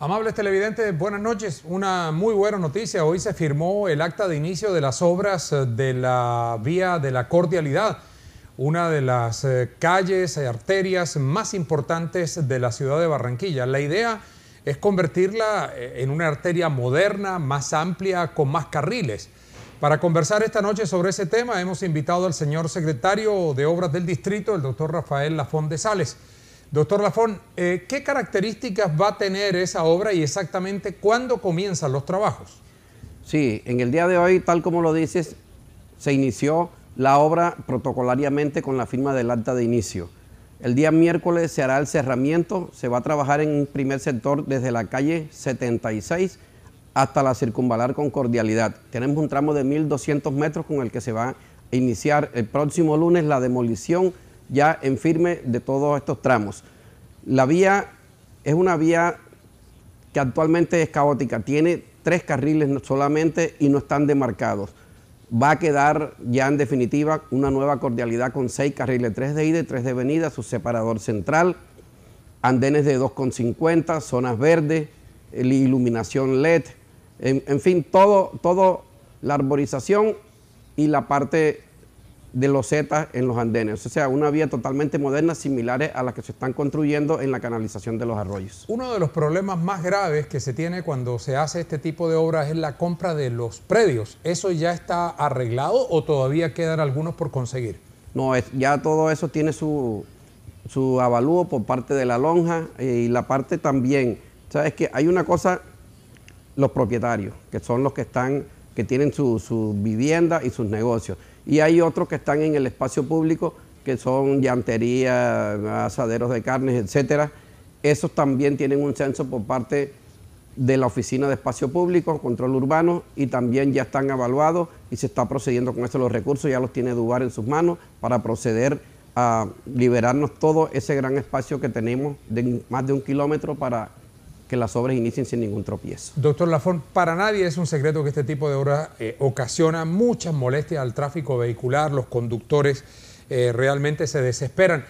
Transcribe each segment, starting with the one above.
Amables televidentes, buenas noches. Una muy buena noticia. Hoy se firmó el acta de inicio de las obras eh, de la Vía de la Cordialidad, una de las eh, calles y eh, arterias más importantes de la ciudad de Barranquilla. La idea es convertirla en una arteria moderna, más amplia, con más carriles. Para conversar esta noche sobre ese tema hemos invitado al señor secretario de Obras del Distrito, el doctor Rafael Lafón de Sales. Doctor Lafón, eh, ¿qué características va a tener esa obra y exactamente cuándo comienzan los trabajos? Sí, en el día de hoy, tal como lo dices, se inició la obra protocolariamente con la firma del acta de inicio. El día miércoles se hará el cerramiento, se va a trabajar en un primer sector desde la calle 76 hasta la circunvalar con cordialidad. Tenemos un tramo de 1.200 metros con el que se va a iniciar el próximo lunes la demolición ya en firme de todos estos tramos. La vía es una vía que actualmente es caótica, tiene tres carriles solamente y no están demarcados. Va a quedar ya en definitiva una nueva cordialidad con seis carriles, tres de ida y tres de venida, su separador central, andenes de 2,50, zonas verdes, eh, iluminación LED, en, fin, todo, todo la arborización y la parte de los zetas en los andenes. O sea, una vía totalmente moderna, similares a las que se están construyendo en la canalización de los arroyos. Uno de los problemas más graves que se tiene cuando se hace este tipo de obras es la compra de los predios. ¿Eso ya está arreglado o todavía quedan algunos por conseguir? No, ya todo eso tiene su, su avalúo por parte de la lonja eh, y la parte también. Sabes que hay una cosa los propietarios, que son los que están, que tienen su, vivienda y sus negocios. Y hay otros que están en el espacio público, que son llanterías, asaderos de carnes, etcétera. Esos también tienen un censo por parte de la Oficina de Espacio Público, Control Urbano, y también ya están evaluados y se está procediendo con eso. Los recursos ya los tiene Dubar en sus manos para proceder a liberarnos todo ese gran espacio que tenemos de más de un kilómetro para que las obras inicien sin ningún tropiezo. Doctor Lafon, para nadie es un secreto que este tipo de obras eh, ocasiona muchas molestias al tráfico vehicular, los conductores eh, realmente se desesperan.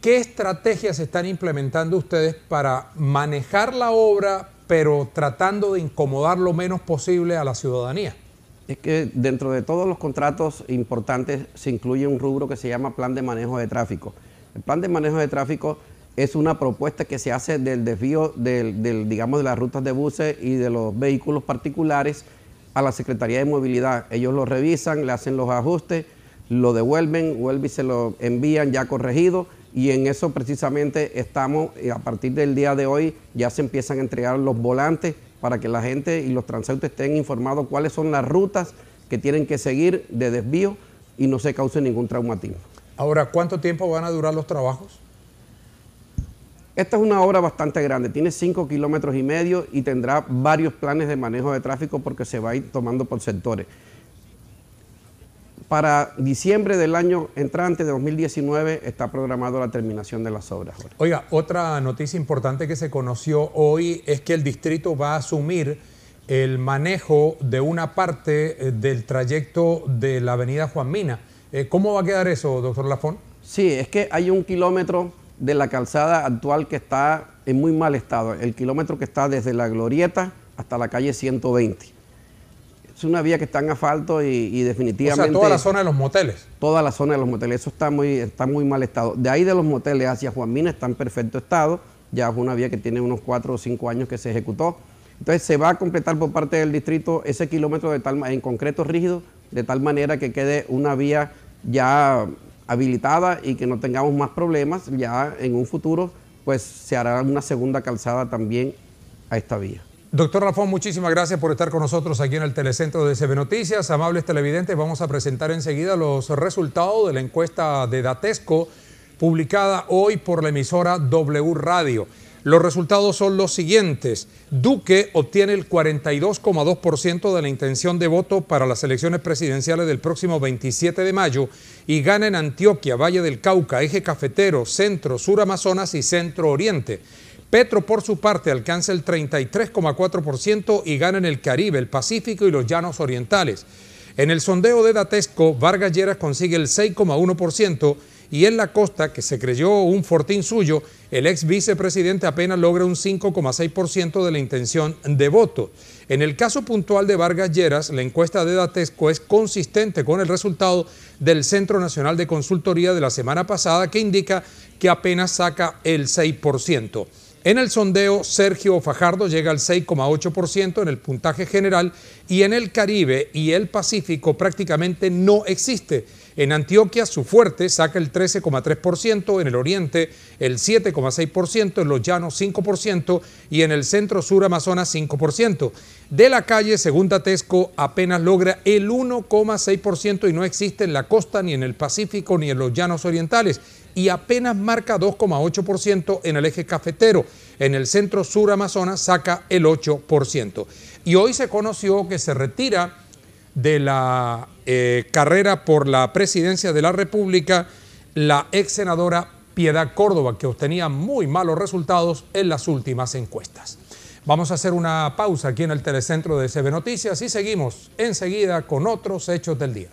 ¿Qué estrategias están implementando ustedes para manejar la obra, pero tratando de incomodar lo menos posible a la ciudadanía? Es que dentro de todos los contratos importantes se incluye un rubro que se llama plan de manejo de tráfico. El plan de manejo de tráfico es una propuesta que se hace del desvío del, digamos, de las rutas de buses y de los vehículos particulares a la Secretaría de Movilidad. Ellos lo revisan, le hacen los ajustes, lo devuelven, vuelven y se lo envían ya corregido y en eso precisamente estamos, eh, a partir del día de hoy ya se empiezan a entregar los volantes para que la gente y los transeúntes estén informados cuáles son las rutas que tienen que seguir de desvío y no se cause ningún traumatismo. Ahora, ¿cuánto tiempo van a durar los trabajos? Esta es una obra bastante grande, tiene 5 kilómetros y medio y tendrá varios planes de manejo de tráfico porque se va a ir tomando por sectores. Para diciembre del año entrante de 2019 está programada la terminación de las obras. Oiga, otra noticia importante que se conoció hoy es que el distrito va a asumir el manejo de una parte eh, del trayecto de la avenida Juan Mina. Eh, ¿Cómo va a quedar eso, doctor Lafón? Sí, es que hay un kilómetro de la calzada actual que está en muy mal estado, el kilómetro que está desde la Glorieta hasta la calle 120. Es una vía que está en asfalto y, definitivamente... O sea, toda la zona de los moteles. Toda la zona de los moteles, eso está muy, está muy mal estado. De ahí de los moteles hacia Juan Mina está en perfecto estado, ya es una vía que tiene unos 4 o 5 años que se ejecutó. Entonces se va a completar por parte del distrito ese kilómetro de tal, en concreto rígido, de tal manera que quede una vía ya habilitada y que no tengamos más problemas, ya en un futuro pues se hará una segunda calzada también a esta vía. Doctor Rafón, muchísimas gracias por estar con nosotros aquí en el Telecentro de CB Noticias. Amables televidentes, vamos a presentar enseguida los resultados de la encuesta de Datesco publicada hoy por la emisora W Radio. Los resultados son los siguientes. Duque obtiene el 42,2% de la intención de voto para las elecciones presidenciales del próximo 27 de mayo y gana en Antioquia, Valle del Cauca, Eje Cafetero, Centro, Sur Amazonas y Centro Oriente. Petro, por su parte, alcanza el 33,4% y gana en el Caribe, el Pacífico y los Llanos Orientales. En el sondeo de Datesco, Vargas Lleras consigue el 6,1% y en la costa, que se creyó un fortín suyo, el ex vicepresidente apenas logra un 5,6% de la intención de voto. En el caso puntual de Vargas Lleras, la encuesta de Datesco es consistente con el resultado del Centro Nacional de Consultoría de la semana pasada, que indica que apenas saca el 6%. En el sondeo, Sergio Fajardo llega al 6,8% en el puntaje general y en el Caribe y el Pacífico prácticamente no existe. En Antioquia, su fuerte saca el 13,3%, en el oriente el 7,6%, en los llanos 5% y en el centro sur Amazonas 5%. De la calle, según Tesco apenas logra el 1,6% y no existe en la costa, ni en el Pacífico, ni en los llanos orientales y apenas marca 2,8% en el eje cafetero. En el centro sur Amazonas saca el 8%. Y hoy se conoció que se retira de la eh, carrera por la presidencia de la República la ex senadora Piedad Córdoba, que obtenía muy malos resultados en las últimas encuestas. Vamos a hacer una pausa aquí en el telecentro de CB Noticias y seguimos enseguida con otros hechos del día.